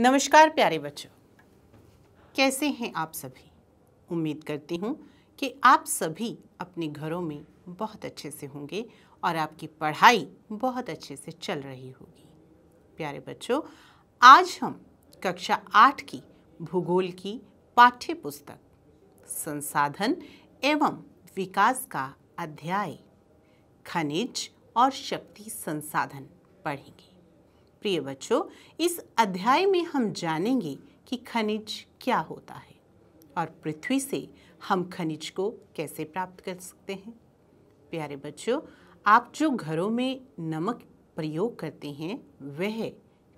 नमस्कार प्यारे बच्चों कैसे हैं आप सभी उम्मीद करती हूँ कि आप सभी अपने घरों में बहुत अच्छे से होंगे और आपकी पढ़ाई बहुत अच्छे से चल रही होगी प्यारे बच्चों आज हम कक्षा आठ की भूगोल की पाठ्य पुस्तक संसाधन एवं विकास का अध्याय खनिज और शक्ति संसाधन पढ़ेंगे प्रिय बच्चों इस अध्याय में हम जानेंगे कि खनिज क्या होता है और पृथ्वी से हम खनिज को कैसे प्राप्त कर सकते हैं प्यारे बच्चों आप जो घरों में नमक प्रयोग करते हैं वह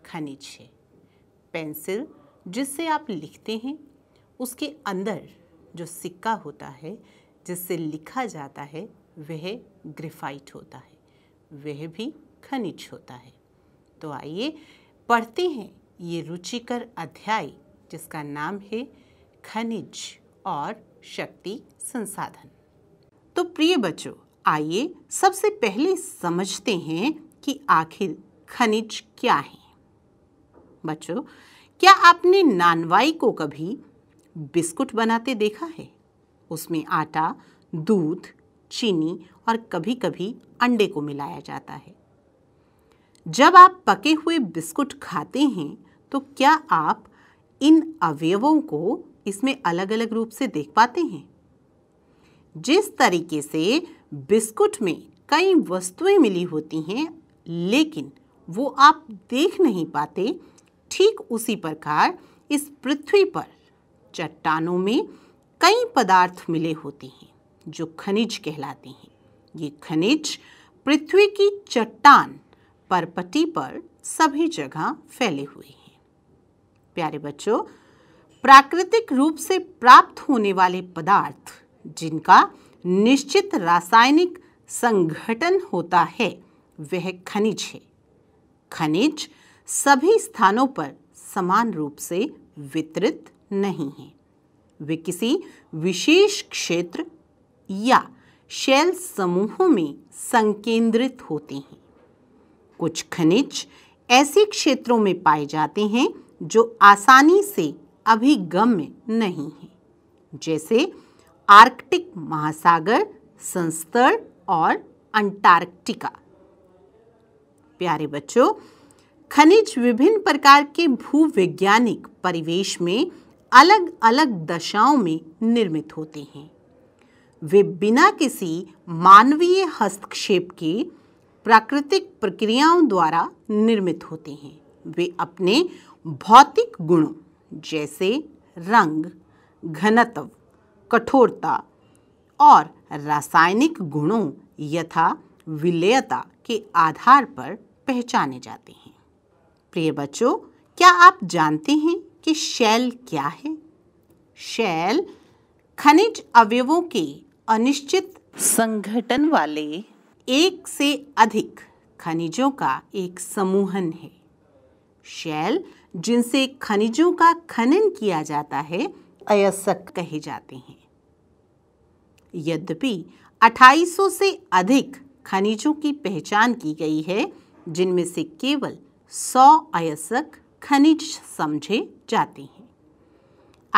खनिज है पेंसिल जिससे आप लिखते हैं उसके अंदर जो सिक्का होता है जिससे लिखा जाता है वह ग्रेफाइट होता है वह भी खनिज होता है तो आइए पढ़ते हैं ये रुचिकर अध्याय जिसका नाम है खनिज और शक्ति संसाधन तो प्रिय बच्चों आइए सबसे पहले समझते हैं कि आखिर खनिज क्या है बच्चों क्या आपने नानवाई को कभी बिस्कुट बनाते देखा है उसमें आटा दूध चीनी और कभी कभी अंडे को मिलाया जाता है जब आप पके हुए बिस्कुट खाते हैं तो क्या आप इन अवयवों को इसमें अलग अलग रूप से देख पाते हैं जिस तरीके से बिस्कुट में कई वस्तुएं मिली होती हैं लेकिन वो आप देख नहीं पाते ठीक उसी प्रकार इस पृथ्वी पर चट्टानों में कई पदार्थ मिले होते हैं जो खनिज कहलाते हैं ये खनिज पृथ्वी की चट्टान परपटी पर सभी जगह फैले हुए हैं प्यारे बच्चों प्राकृतिक रूप से प्राप्त होने वाले पदार्थ जिनका निश्चित रासायनिक संगठन होता है वह खनिज है खनिज सभी स्थानों पर समान रूप से वितरित नहीं है वे किसी विशेष क्षेत्र या शैल समूहों में संकेंद्रित होते हैं कुछ खनिज ऐसे क्षेत्रों में पाए जाते हैं जो आसानी से अभिगम्य नहीं है जैसे आर्कटिक महासागर संस्तर और अंटार्कटिका प्यारे बच्चों खनिज विभिन्न प्रकार के भूवैज्ञानिक परिवेश में अलग अलग दशाओं में निर्मित होते हैं वे बिना किसी मानवीय हस्तक्षेप के प्राकृतिक प्रक्रियाओं द्वारा निर्मित होते हैं वे अपने भौतिक गुणों जैसे रंग घनत्व कठोरता और रासायनिक गुणों यथा विलयता के आधार पर पहचाने जाते हैं प्रिय बच्चों क्या आप जानते हैं कि शैल क्या है शैल खनिज अवयवों के अनिश्चित संगठन वाले एक से अधिक खनिजों का एक समूहन है शैल जिनसे खनिजों का खनन किया जाता है अयस्क कहे जाते हैं यद्यपि 2800 से अधिक खनिजों की पहचान की गई है जिनमें से केवल 100 अयस्क खनिज समझे जाते हैं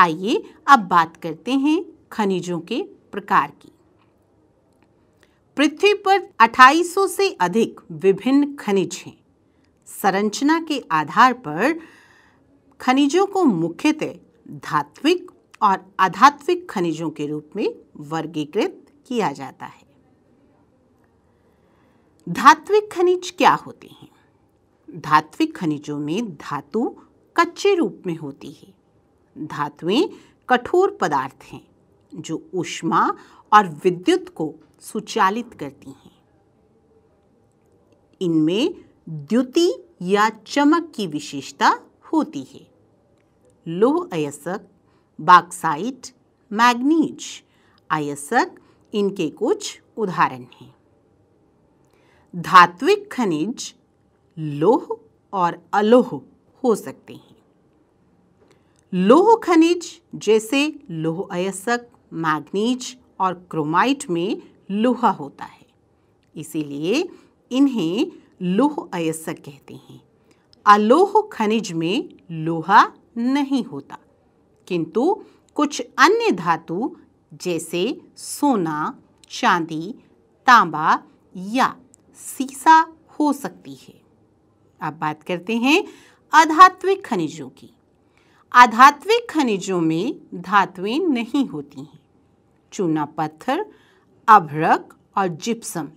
आइए अब बात करते हैं खनिजों के प्रकार की पृथ्वी पर 2800 से अधिक विभिन्न खनिज हैं संरचना के आधार पर खनिजों को मुख्यतः धात्विक और अधात्विक खनिजों के रूप में वर्गीकृत किया जाता है धात्विक खनिज क्या होते हैं धात्विक खनिजों में धातु कच्चे रूप में होती है धातुएं कठोर पदार्थ हैं जो ऊष्मा और विद्युत को सुचालित करती हैं इनमें द्युति या चमक की विशेषता होती है लोह अयस्क बाक्साइट मैग्नीज अयस्क इनके कुछ उदाहरण हैं धात्विक खनिज लोह और अलोह हो सकते हैं लोह खनिज जैसे लोह अयस्क मैग्नीज और क्रोमाइट में लोहा होता है इसीलिए इन्हें लोह अयस्क कहते हैं अलोह खनिज में लोहा नहीं होता किंतु कुछ अन्य धातु जैसे सोना चांदी तांबा या सीसा हो सकती है अब बात करते हैं अधात्विक खनिजों की अधात्विक खनिजों में धातुएं नहीं होती हैं चूना पत्थर अभ्रक और जिप्सम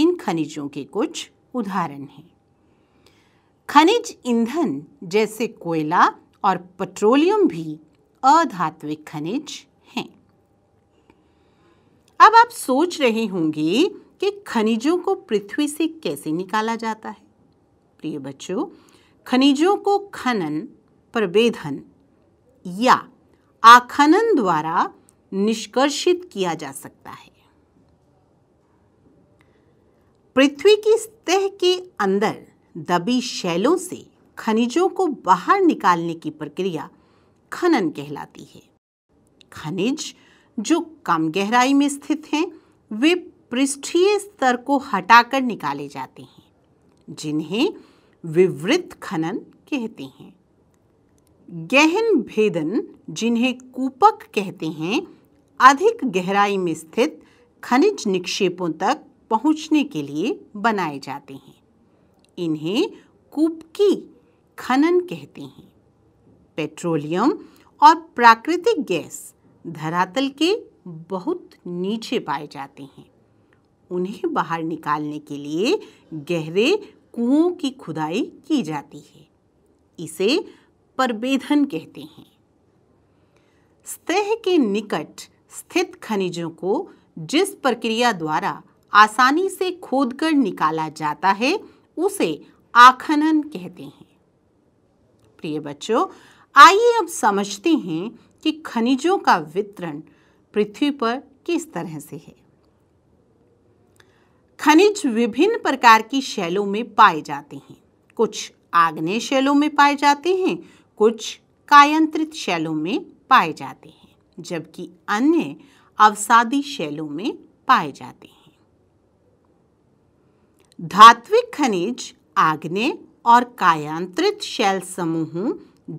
इन खनिजों के कुछ उदाहरण हैं खनिज ईंधन जैसे कोयला और पेट्रोलियम भी अधात्विक खनिज हैं अब आप सोच रहे होंगे कि खनिजों को पृथ्वी से कैसे निकाला जाता है प्रिय बच्चों खनिजों को खनन प्रवेधन या आखनन द्वारा निष्कर्षित किया जा सकता है पृथ्वी की सतह के अंदर दबी शैलों से खनिजों को बाहर निकालने की प्रक्रिया खनन कहलाती है खनिज जो कम गहराई में स्थित हैं वे पृष्ठीय स्तर को हटाकर निकाले जाते हैं जिन्हें विवृत खनन कहते हैं गहन भेदन जिन्हें कूपक कहते हैं अधिक गहराई में स्थित खनिज निक्षेपों तक पहुंचने के लिए बनाए जाते हैं इन्हें कुपकी खनन कहते हैं पेट्रोलियम और प्राकृतिक गैस धरातल के बहुत नीचे पाए जाते हैं उन्हें बाहर निकालने के लिए गहरे कुओं की खुदाई की जाती है इसे परबेधन कहते हैं स्तह के निकट स्थित खनिजों को जिस प्रक्रिया द्वारा आसानी से खोदकर निकाला जाता है उसे आखनन कहते हैं प्रिय बच्चों आइए अब समझते हैं कि खनिजों का वितरण पृथ्वी पर किस तरह से है खनिज विभिन्न प्रकार की शैलों में पाए जाते हैं कुछ आग्नेय शैलों में पाए जाते हैं कुछ कायंत्रित शैलों में पाए जाते हैं जबकि अन्य अवसादी शैलों में पाए जाते हैं धात्विक खनिज आग्ने और कायांत्रित शैल समूहों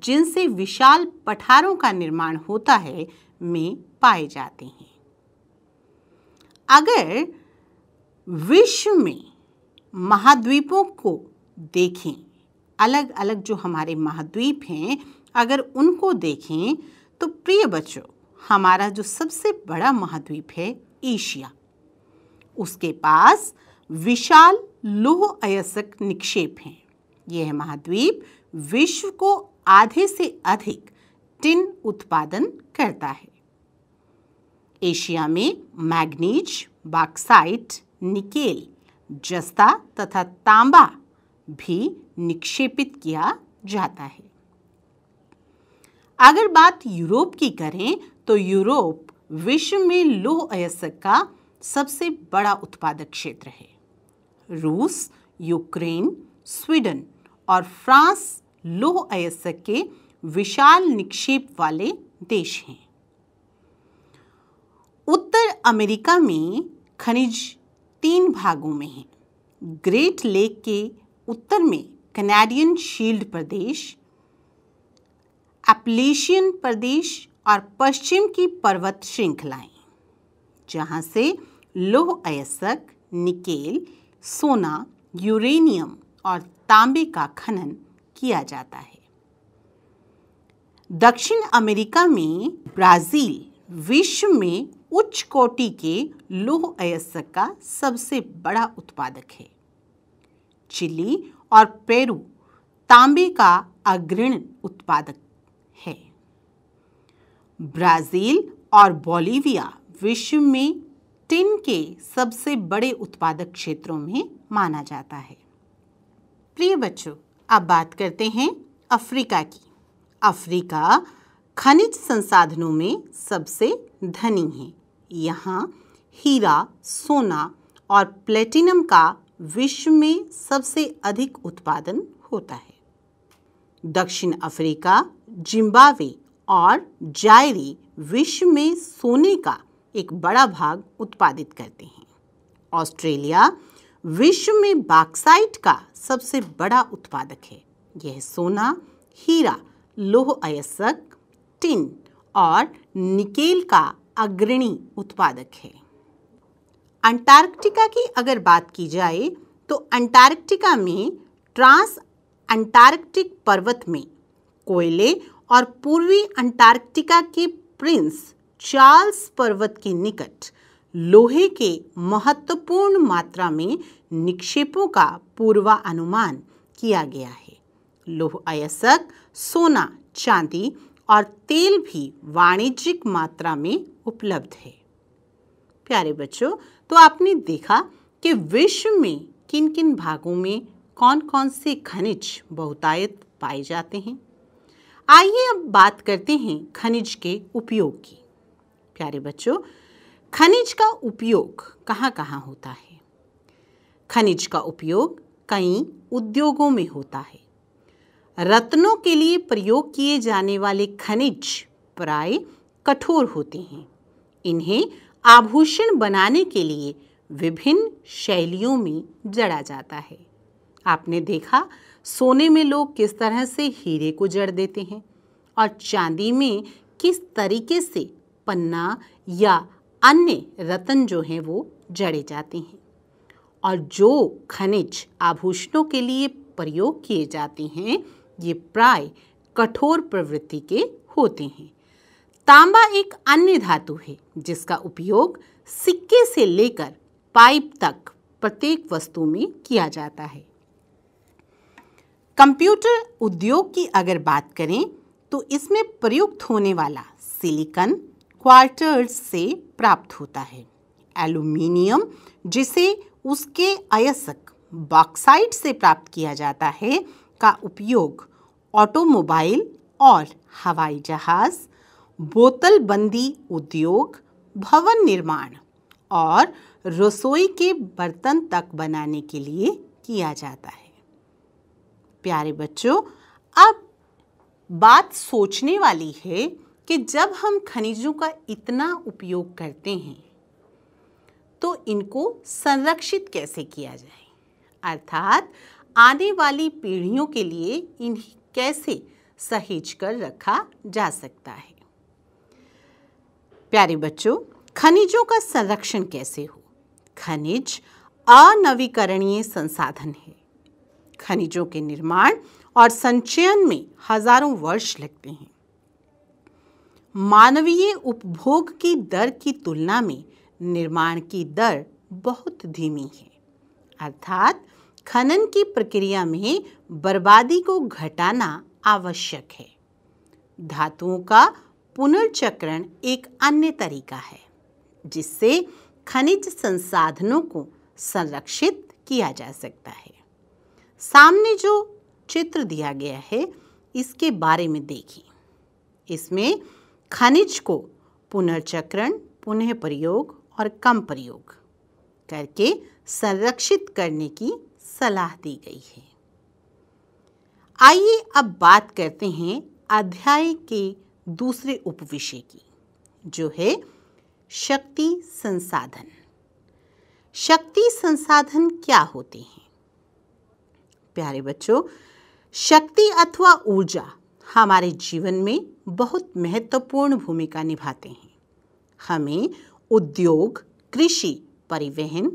जिनसे विशाल पठारों का निर्माण होता है में पाए जाते हैं अगर विश्व में महाद्वीपों को देखें अलग अलग जो हमारे महाद्वीप हैं अगर उनको देखें तो प्रिय बच्चों हमारा जो सबसे बड़ा महाद्वीप है एशिया उसके पास विशाल लोह अयस्क निक्षेप हैं यह महाद्वीप विश्व को आधे से अधिक टिन उत्पादन करता है एशिया में मैग्नीज बाक्साइट निकेल जस्ता तथा तांबा भी निक्षेपित किया जाता है अगर बात यूरोप की करें तो यूरोप विश्व में लोह अयस्क का सबसे बड़ा उत्पादक क्षेत्र है रूस यूक्रेन स्वीडन और फ्रांस लोह अयस्क के विशाल निक्षेप वाले देश हैं उत्तर अमेरिका में खनिज तीन भागों में हैं ग्रेट लेक के उत्तर में कनाडियन शील्ड प्रदेश एप्लेशियन प्रदेश और पश्चिम की पर्वत श्रृंखलाएं जहां से लोह अयस्क निकेल सोना यूरेनियम और तांबे का खनन किया जाता है दक्षिण अमेरिका में ब्राज़ील विश्व में उच्च कोटि के लोह अयस्क का सबसे बड़ा उत्पादक है चिली और पेरू तांबे का अग्रिण उत्पादक है ब्राज़ील और बोलीविया विश्व में टिन के सबसे बड़े उत्पादक क्षेत्रों में माना जाता है प्रिय बच्चों अब बात करते हैं अफ्रीका की अफ्रीका खनिज संसाधनों में सबसे धनी है यहाँ हीरा सोना और प्लेटिनम का विश्व में सबसे अधिक उत्पादन होता है दक्षिण अफ्रीका जिम्बावे और जायरी विश्व में सोने का एक बड़ा भाग उत्पादित करते हैं ऑस्ट्रेलिया विश्व में बाक्साइट का सबसे बड़ा उत्पादक है यह सोना हीरा लोह अयस्क टिन और निकेल का अग्रणी उत्पादक है अंटार्कटिका की अगर बात की जाए तो अंटार्कटिका में ट्रांस अंटार्कटिक पर्वत में कोयले और पूर्वी अंटार्कटिका के प्रिंस चार्ल्स पर्वत के निकट लोहे के महत्वपूर्ण मात्रा में निक्षेपों का पूर्वानुमान किया गया है लोह अयस्क सोना चांदी और तेल भी वाणिज्यिक मात्रा में उपलब्ध है प्यारे बच्चों तो आपने देखा कि विश्व में किन किन भागों में कौन कौन से खनिज बहुतायत पाए जाते हैं आइए अब बात करते हैं खनिज के उपयोग की प्यारे बच्चों खनिज का उपयोग कहाँ कहाँ होता है खनिज का उपयोग कई उद्योगों में होता है रत्नों के लिए प्रयोग किए जाने वाले खनिज प्राय कठोर होते हैं इन्हें आभूषण बनाने के लिए विभिन्न शैलियों में जड़ा जाता है आपने देखा सोने में लोग किस तरह से हीरे को जड़ देते हैं और चांदी में किस तरीके से पन्ना या अन्य रतन जो हैं वो जड़े जाते हैं और जो खनिज आभूषणों के लिए प्रयोग किए जाते हैं ये प्राय कठोर प्रवृत्ति के होते हैं तांबा एक अन्य धातु है जिसका उपयोग सिक्के से लेकर पाइप तक प्रत्येक वस्तु में किया जाता है कंप्यूटर उद्योग की अगर बात करें तो इसमें प्रयुक्त होने वाला सिलिकन क्वार्टर्स से प्राप्त होता है एल्यूमिनियम जिसे उसके अयस्क बॉक्साइट से प्राप्त किया जाता है का उपयोग ऑटोमोबाइल और हवाई जहाज बोतलबंदी उद्योग भवन निर्माण और रसोई के बर्तन तक बनाने के लिए किया जाता है प्यारे बच्चों अब बात सोचने वाली है कि जब हम खनिजों का इतना उपयोग करते हैं तो इनको संरक्षित कैसे किया जाए अर्थात आने वाली पीढ़ियों के लिए इन्हें कैसे सहेज कर रखा जा सकता है प्यारे बच्चों खनिजों का संरक्षण कैसे हो खनिज अनवीकरणीय संसाधन है खनिजों के निर्माण और संचयन में हजारों वर्ष लगते हैं मानवीय उपभोग की दर की तुलना में निर्माण की दर बहुत धीमी है अर्थात खनन की प्रक्रिया में बर्बादी को घटाना आवश्यक है धातुओं का पुनर्चक्रण एक अन्य तरीका है जिससे खनिज संसाधनों को संरक्षित किया जा सकता है सामने जो चित्र दिया गया है इसके बारे में देखिए इसमें खनिज को पुनर्चक्रण पुनः प्रयोग और कम प्रयोग करके संरक्षित करने की सलाह दी गई है आइए अब बात करते हैं अध्याय के दूसरे उपविषय की जो है शक्ति संसाधन शक्ति संसाधन क्या होते हैं प्यारे बच्चों शक्ति अथवा ऊर्जा हमारे जीवन में बहुत महत्वपूर्ण भूमिका निभाते हैं हमें उद्योग कृषि परिवहन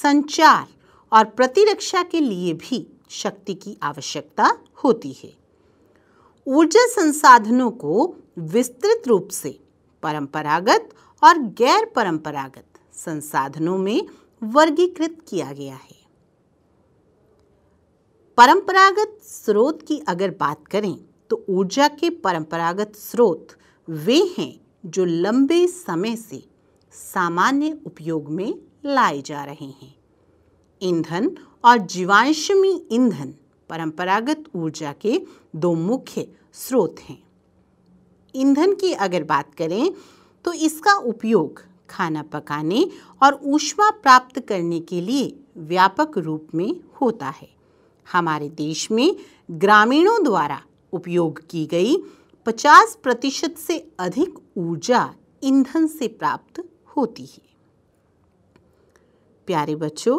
संचार और प्रतिरक्षा के लिए भी शक्ति की आवश्यकता होती है ऊर्जा संसाधनों को विस्तृत रूप से परंपरागत और गैर परंपरागत संसाधनों में वर्गीकृत किया गया है परंपरागत स्रोत की अगर बात करें तो ऊर्जा के परंपरागत स्रोत वे हैं जो लंबे समय से सामान्य उपयोग में लाए जा रहे हैं ईंधन और जीवांशमी ईंधन परंपरागत ऊर्जा के दो मुख्य स्रोत हैं ईंधन की अगर बात करें तो इसका उपयोग खाना पकाने और ऊष्मा प्राप्त करने के लिए व्यापक रूप में होता है हमारे देश में ग्रामीणों द्वारा उपयोग की गई 50 प्रतिशत से अधिक ऊर्जा ईंधन से प्राप्त होती है प्यारे बच्चों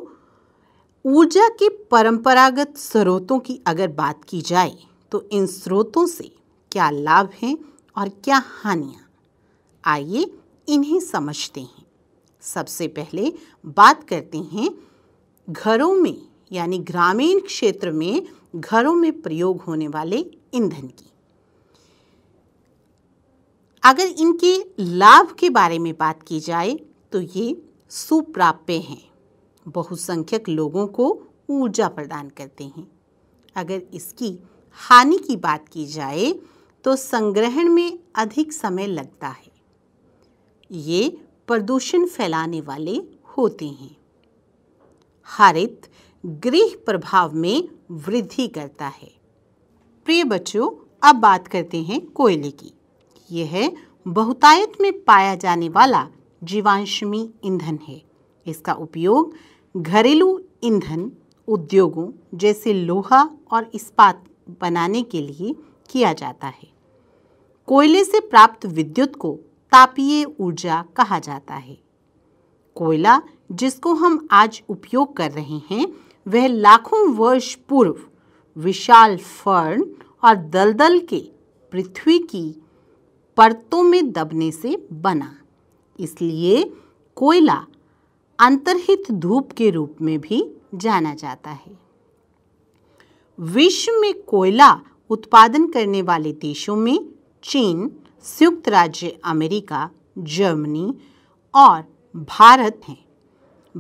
ऊर्जा के परंपरागत स्रोतों की अगर बात की जाए तो इन स्रोतों से क्या लाभ हैं और क्या हानियां आइए इन्हें समझते हैं सबसे पहले बात करते हैं घरों में यानी ग्रामीण क्षेत्र में घरों में प्रयोग होने वाले ईंधन की अगर इनके लाभ के बारे में बात की जाए तो ये सुप्राप्य हैं बहुसंख्यक लोगों को ऊर्जा प्रदान करते हैं अगर इसकी हानि की बात की जाए तो संग्रहण में अधिक समय लगता है ये प्रदूषण फैलाने वाले होते हैं हरित गृह प्रभाव में वृद्धि करता है प्रिय बच्चों अब बात करते हैं कोयले की यह बहुतायत में पाया जाने वाला जीवांशमी ईंधन है इसका उपयोग घरेलू ईंधन उद्योगों जैसे लोहा और इस्पात बनाने के लिए किया जाता है कोयले से प्राप्त विद्युत को तापीय ऊर्जा कहा जाता है कोयला जिसको हम आज उपयोग कर रहे हैं वह लाखों वर्ष पूर्व विशाल फर्न और दलदल के पृथ्वी की परतों में दबने से बना इसलिए कोयला अंतर्हित धूप के रूप में भी जाना जाता है विश्व में कोयला उत्पादन करने वाले देशों में चीन संयुक्त राज्य अमेरिका जर्मनी और भारत हैं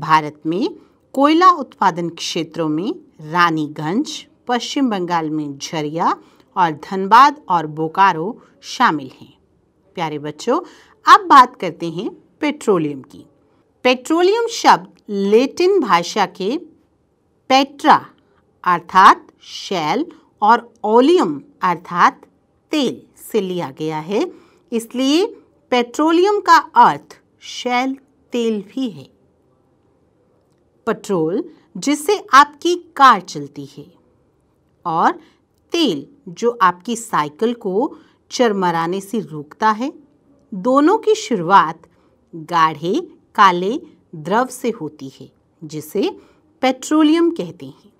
भारत में कोयला उत्पादन क्षेत्रों में रानीगंज पश्चिम बंगाल में झरिया और धनबाद और बोकारो शामिल हैं प्यारे बच्चों अब बात करते हैं पेट्रोलियम की पेट्रोलियम शब्द लेटिन भाषा के पेट्रा अर्थात शैल और ओलियम अर्थात तेल से लिया गया है इसलिए पेट्रोलियम का अर्थ शैल तेल भी है पेट्रोल जिससे आपकी कार चलती है और तेल जो आपकी साइकिल को चरमराने से रोकता है दोनों की शुरुआत गाढ़े काले द्रव से होती है जिसे पेट्रोलियम कहते हैं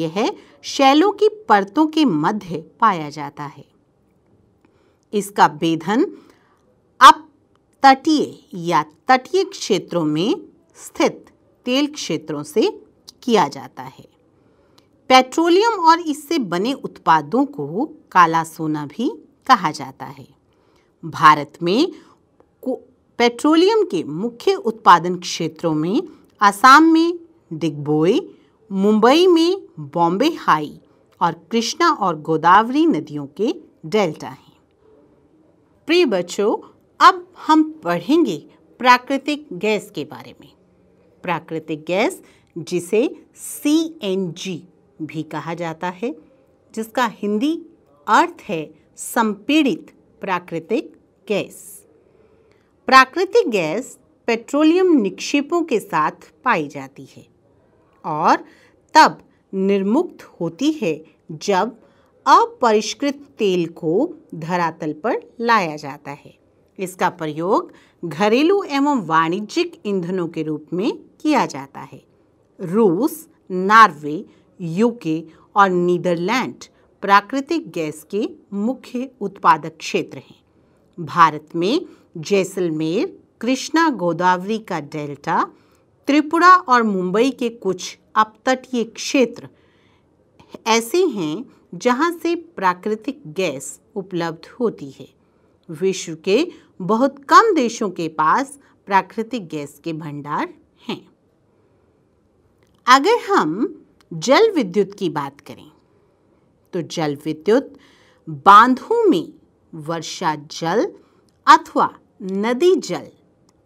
यह शैलों की परतों के मध्य पाया जाता है इसका बेधन अप तटीय या तटीय क्षेत्रों में स्थित तेल क्षेत्रों से किया जाता है पेट्रोलियम और इससे बने उत्पादों को काला सोना भी कहा जाता है भारत में पेट्रोलियम के मुख्य उत्पादन क्षेत्रों में असम में डिगबोई मुंबई में बॉम्बे हाई और कृष्णा और गोदावरी नदियों के डेल्टा हैं प्रिय बच्चों अब हम पढ़ेंगे प्राकृतिक गैस के बारे में प्राकृतिक गैस जिसे सी एन जी भी कहा जाता है जिसका हिंदी अर्थ है संपीड़ित प्राकृतिक गैस प्राकृतिक गैस पेट्रोलियम निक्षेपों के साथ पाई जाती है और तब निर्मुक्त होती है जब अपरिष्कृत तेल को धरातल पर लाया जाता है इसका प्रयोग घरेलू एवं वाणिज्यिक ईंधनों के रूप में किया जाता है रूस नार्वे यूके और नीदरलैंड प्राकृतिक गैस के मुख्य उत्पादक क्षेत्र हैं भारत में जैसलमेर कृष्णा गोदावरी का डेल्टा त्रिपुरा और मुंबई के कुछ अपतटीय क्षेत्र ऐसे हैं जहां से प्राकृतिक गैस उपलब्ध होती है विश्व के बहुत कम देशों के पास प्राकृतिक गैस के भंडार हैं अगर हम जल विद्युत की बात करें तो जल विद्युत बांधों में वर्षा जल अथवा नदी जल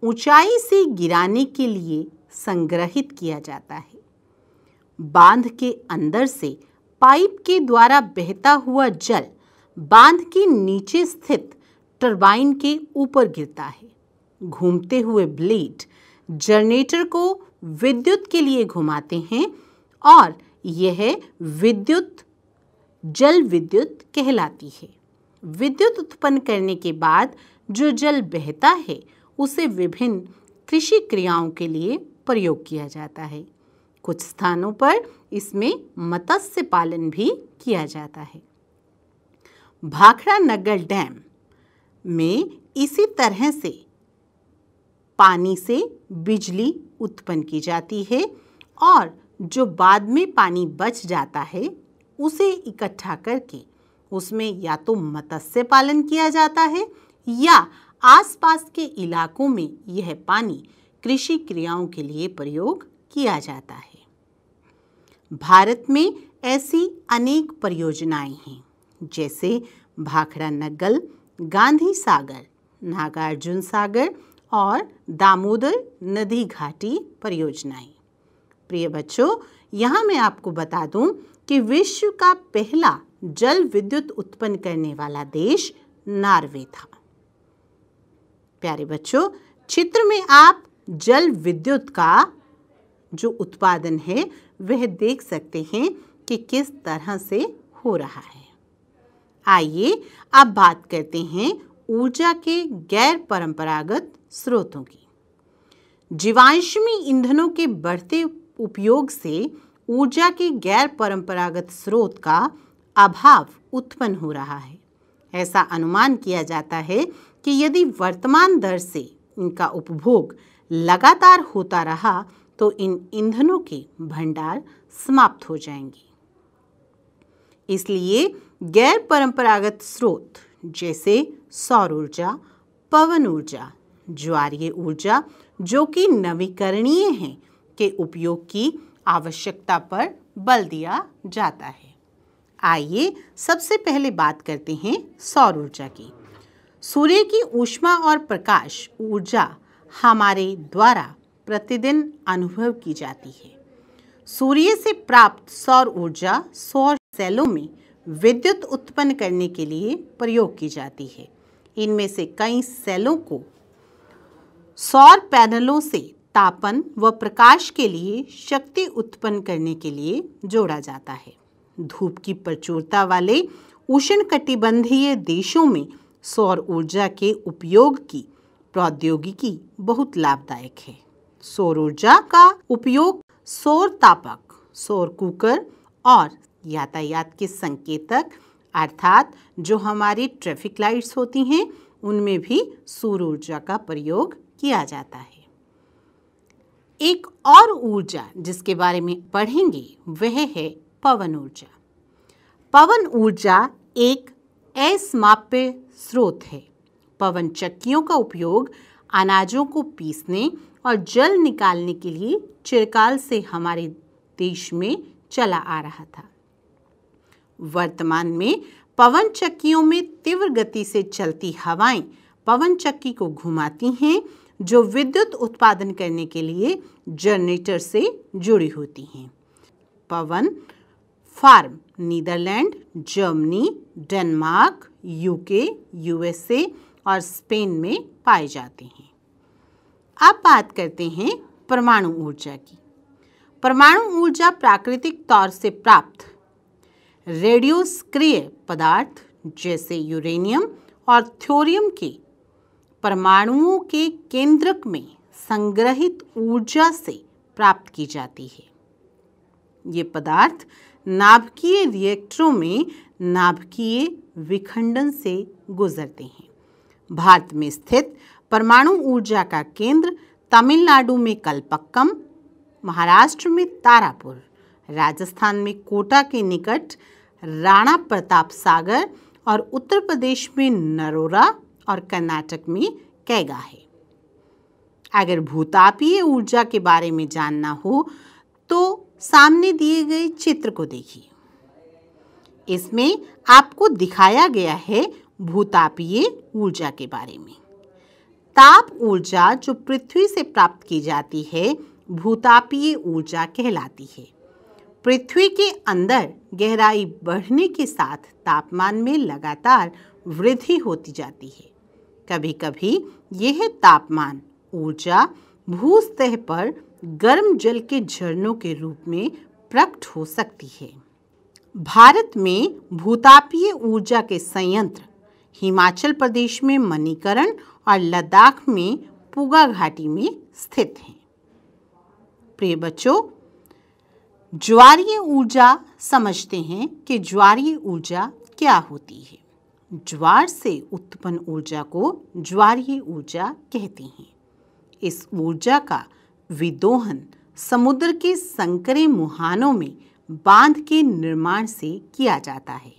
ऊंचाई से गिराने के लिए संग्रहित किया जाता है बांध के अंदर से पाइप के द्वारा बहता हुआ जल बांध के नीचे स्थित टरबाइन के ऊपर गिरता है घूमते हुए ब्लेड जनरेटर को विद्युत के लिए घुमाते हैं और यह विद्युत जल विद्युत कहलाती है विद्युत उत्पन्न करने के बाद जो जल बहता है उसे विभिन्न कृषि क्रियाओं के लिए प्रयोग किया जाता है कुछ स्थानों पर इसमें मत्स्य पालन भी किया जाता है भाखड़ा नगर डैम में इसी तरह से पानी से बिजली उत्पन्न की जाती है और जो बाद में पानी बच जाता है उसे इकट्ठा करके उसमें या तो मत्स्य पालन किया जाता है या आसपास के इलाकों में यह पानी कृषि क्रियाओं के लिए प्रयोग किया जाता है भारत में ऐसी अनेक परियोजनाएं हैं जैसे भाखड़ा नगल गांधी सागर नागार्जुन सागर और दामोदर नदी घाटी परियोजनाएं प्रिय बच्चों यहाँ मैं आपको बता दूँ कि विश्व का पहला जल विद्युत उत्पन्न करने वाला देश नार्वे था प्यारे बच्चों चित्र में आप जल विद्युत का जो उत्पादन है वह देख सकते हैं कि किस तरह से हो रहा है आइए अब बात करते हैं ऊर्जा के गैर परंपरागत स्रोतों की जीवाश्मी ईंधनों के बढ़ते उपयोग से ऊर्जा के गैर परंपरागत स्रोत का अभाव उत्पन्न हो रहा है ऐसा अनुमान किया जाता है कि यदि वर्तमान दर से इनका उपभोग लगातार होता रहा तो इन ईंधनों के भंडार समाप्त हो जाएंगे इसलिए गैर परंपरागत स्रोत जैसे सौर ऊर्जा पवन ऊर्जा ज्वारीय ऊर्जा जो कि नवीकरणीय हैं के उपयोग की आवश्यकता पर बल दिया जाता है आइए सबसे पहले बात करते हैं सौर ऊर्जा की सूर्य की ऊष्मा और प्रकाश ऊर्जा हमारे द्वारा प्रतिदिन अनुभव की जाती है सूर्य से प्राप्त सौर ऊर्जा सौर सेलों में विद्युत उत्पन्न करने के लिए प्रयोग की जाती है इनमें से कई सेलों को सौर पैनलों से तापन व प्रकाश के लिए शक्ति उत्पन्न करने के लिए जोड़ा जाता है धूप की प्रचुरता वाले उष्ण कटिबंधीय देशों में सौर ऊर्जा के उपयोग की प्रौद्योगिकी बहुत लाभदायक है सौर ऊर्जा का उपयोग सौर तापक सौर कुकर और यातायात के संकेतक अर्थात जो हमारी ट्रैफिक लाइट्स होती हैं उनमें भी सौर ऊर्जा का प्रयोग किया जाता है एक और ऊर्जा जिसके बारे में पढ़ेंगे वह है पवन ऊर्जा पवन ऊर्जा एक असमाप्य स्रोत है पवन चक्कियों का उपयोग अनाजों को पीसने और जल निकालने के लिए चिरकाल से हमारे देश में चला आ रहा था वर्तमान में पवन चक्कियों में तीव्र गति से चलती हवाएं पवन चक्की को घुमाती हैं जो विद्युत उत्पादन करने के लिए जनरेटर से जुड़ी होती हैं पवन farm Netherlands Germany Denmark UK USA और स्पेन में पाए जाते हैं अब बात करते हैं परमाणु ऊर्जा की परमाणु ऊर्जा प्राकृतिक तौर से प्राप्त रेडियोस्क्रिय पदार्थ जैसे यूरेनियम और थ्योरियम के परमाणुओं के केंद्रक में संग्रहित ऊर्जा से प्राप्त की जाती है ये पदार्थ नाभिकीय रिएक्टरों में नाभिकीय विखंडन से गुजरते हैं भारत में स्थित परमाणु ऊर्जा का केंद्र तमिलनाडु में कलपक्कम महाराष्ट्र में तारापुर राजस्थान में कोटा के निकट राणा प्रताप सागर और उत्तर प्रदेश में नरोरा और कर्नाटक में कैगा है अगर भूतापीय ऊर्जा के बारे में जानना हो तो सामने दिए गए चित्र को देखिए इसमें आपको दिखाया गया है भूतापीय ऊर्जा के बारे में ताप ऊर्जा जो पृथ्वी से प्राप्त की जाती है भूतापीय ऊर्जा कहलाती है पृथ्वी के अंदर गहराई बढ़ने के साथ तापमान में लगातार वृद्धि होती जाती है कभी कभी यह तापमान ऊर्जा भूस्तह पर गर्म जल के झरनों के रूप में प्रकट हो सकती है भारत में भूतापीय ऊर्जा के संयंत्र हिमाचल प्रदेश में मणिकरण और लद्दाख में पुगा घाटी में स्थित हैं प्रिय बच्चों ज्वारीय ऊर्जा समझते हैं कि ज्वारीय ऊर्जा क्या होती है ज्वार से उत्पन्न ऊर्जा को ज्वारीय ऊर्जा कहते हैं इस ऊर्जा का विदोहन समुद्र के संकरे मुहानों में बांध के निर्माण से किया जाता है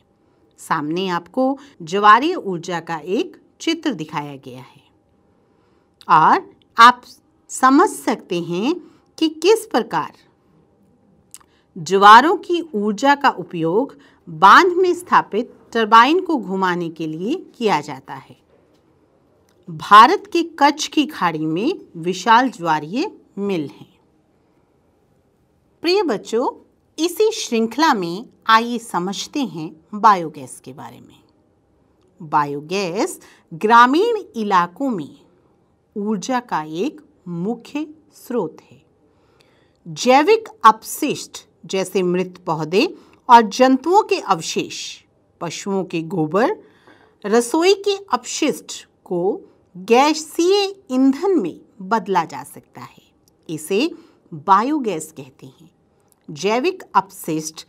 सामने आपको ज्वारीय ऊर्जा का एक चित्र दिखाया गया है और आप समझ सकते हैं कि किस प्रकार ज्वारों की ऊर्जा का उपयोग बांध में स्थापित टरबाइन को घुमाने के लिए किया जाता है भारत के कच्छ की खाड़ी में विशाल ज्वारीय मिल हैं प्रिय बच्चों इसी श्रृंखला में आइए समझते हैं बायोगैस के बारे में बायोगैस ग्रामीण इलाकों में ऊर्जा का एक मुख्य स्रोत है जैविक अपशिष्ट जैसे मृत पौधे और जंतुओं के अवशेष पशुओं के गोबर रसोई के अपशिष्ट को गैसीय ईंधन में बदला जा सकता है इसे बायोगैस कहते हैं जैविक अपशिष्ट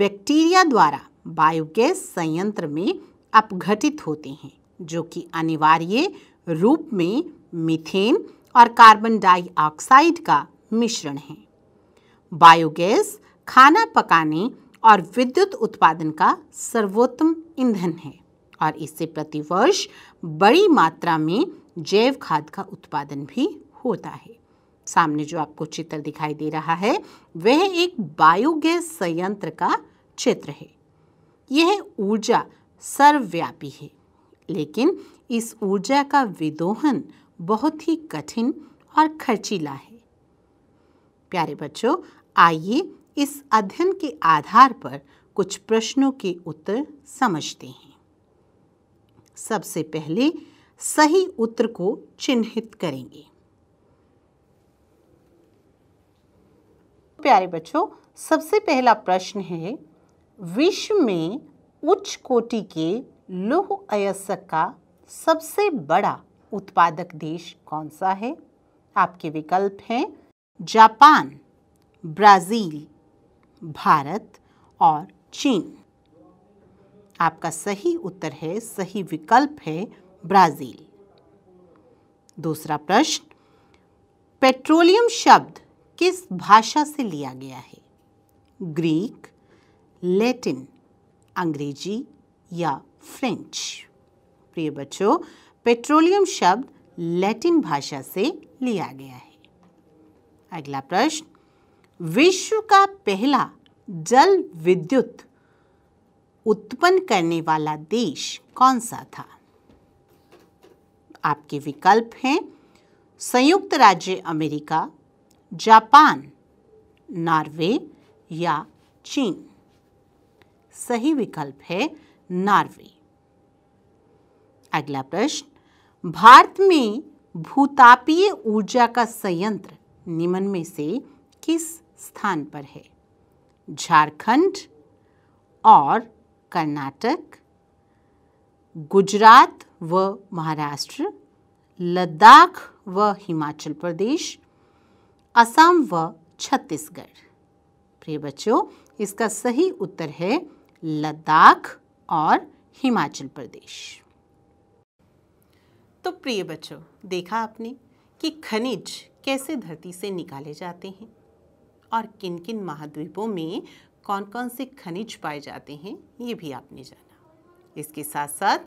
बैक्टीरिया द्वारा बायोगैस संयंत्र में अपघटित होते हैं जो कि अनिवार्य रूप में मीथेन और कार्बन डाइऑक्साइड का मिश्रण है बायोगैस खाना पकाने और विद्युत उत्पादन का सर्वोत्तम ईंधन है और इससे प्रतिवर्ष बड़ी मात्रा में जैव खाद का उत्पादन भी होता है सामने जो आपको चित्र दिखाई दे रहा है वह एक बायोगैस संयंत्र का चित्र है यह ऊर्जा सर्वव्यापी है लेकिन इस ऊर्जा का विदोहन बहुत ही कठिन और खर्चीला है प्यारे बच्चों आइए इस अध्ययन के आधार पर कुछ प्रश्नों के उत्तर समझते हैं सबसे पहले सही उत्तर को चिन्हित करेंगे प्यारे बच्चों सबसे पहला प्रश्न है विश्व में उच्च कोटि के लोह अयस्क का सबसे बड़ा उत्पादक देश कौन सा है आपके विकल्प हैं जापान ब्राज़ील भारत और चीन आपका सही उत्तर है सही विकल्प है ब्राज़ील दूसरा प्रश्न पेट्रोलियम शब्द किस भाषा से लिया गया है ग्रीक लैटिन अंग्रेजी या फ्रेंच प्रिय बच्चों पेट्रोलियम शब्द लैटिन भाषा से लिया गया है अगला प्रश्न विश्व का पहला जल विद्युत उत्पन्न करने वाला देश कौन सा था आपके विकल्प हैं संयुक्त राज्य अमेरिका जापान नॉर्वे या चीन सही विकल्प है नॉर्वे अगला प्रश्न भारत में भूतापीय ऊर्जा का संयंत्र निम्न में से किस स्थान पर है झारखंड और कर्नाटक गुजरात व महाराष्ट्र लद्दाख व हिमाचल प्रदेश असम व छत्तीसगढ़ प्रिय बच्चों इसका सही उत्तर है लद्दाख और हिमाचल प्रदेश तो प्रिय बच्चों देखा आपने कि खनिज कैसे धरती से निकाले जाते हैं और किन किन महाद्वीपों में कौन कौन से खनिज पाए जाते हैं ये भी आपने जाना इसके साथ साथ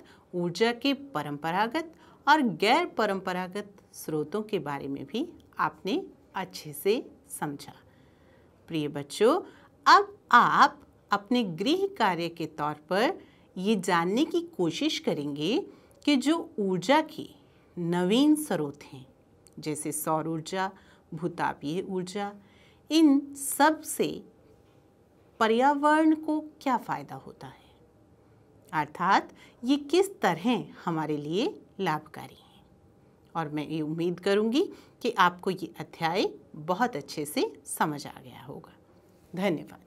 ऊर्जा के परंपरागत और गैर परंपरागत स्रोतों के बारे में भी आपने अच्छे से समझा प्रिय बच्चों अब आप अपने गृह कार्य के तौर पर ये जानने की कोशिश करेंगे कि जो ऊर्जा के नवीन स्रोत हैं जैसे सौर ऊर्जा भूतापीय ऊर्जा इन सब से पर्यावरण को क्या फ़ायदा होता है अर्थात ये किस तरह हमारे लिए लाभकारी हैं और मैं ये उम्मीद करूँगी कि आपको ये अध्याय बहुत अच्छे से समझ आ गया होगा धन्यवाद